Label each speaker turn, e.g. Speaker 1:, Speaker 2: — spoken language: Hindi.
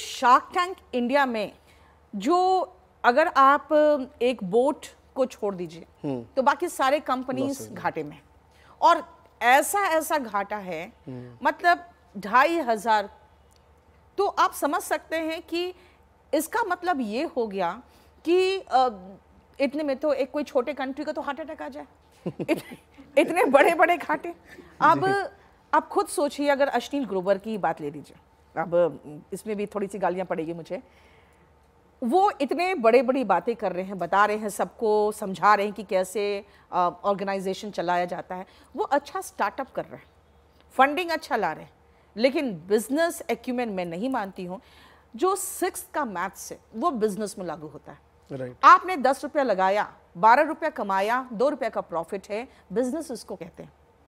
Speaker 1: शार्क टैंक इंडिया में जो अगर आप एक बोट को छोड़ दीजिए हम्म। तो बाकी सारे कंपनीज घाटे में और ऐसा ऐसा घाटा है हम्म। मतलब ढाई हजार तो आप समझ सकते हैं कि इसका मतलब ये हो गया कि इतने में तो एक कोई छोटे कंट्री का तो हार्ट अटैक आ जाए इतने बड़े बड़े घाटे अब आप खुद सोचिए अगर अश्नील ग्रोवर की बात ले लीजिए अब इसमें भी थोड़ी सी गालियाँ पड़ेगी मुझे वो इतने बड़े बड़ी बातें कर रहे हैं बता रहे हैं सबको समझा रहे हैं कि कैसे ऑर्गेनाइजेशन चलाया जाता है वो अच्छा स्टार्टअप कर रहे हैं फंडिंग अच्छा ला रहे हैं लेकिन बिजनेस एक्यूमेंट मैं नहीं मानती हूँ जो सिक्स का मैथ्स है वो बिजनेस में लागू होता है right. आपने दस रुपया लगाया बारह रुपया कमाया दो रुपया का प्रॉफिट है बिजनेस उसको कहते हैं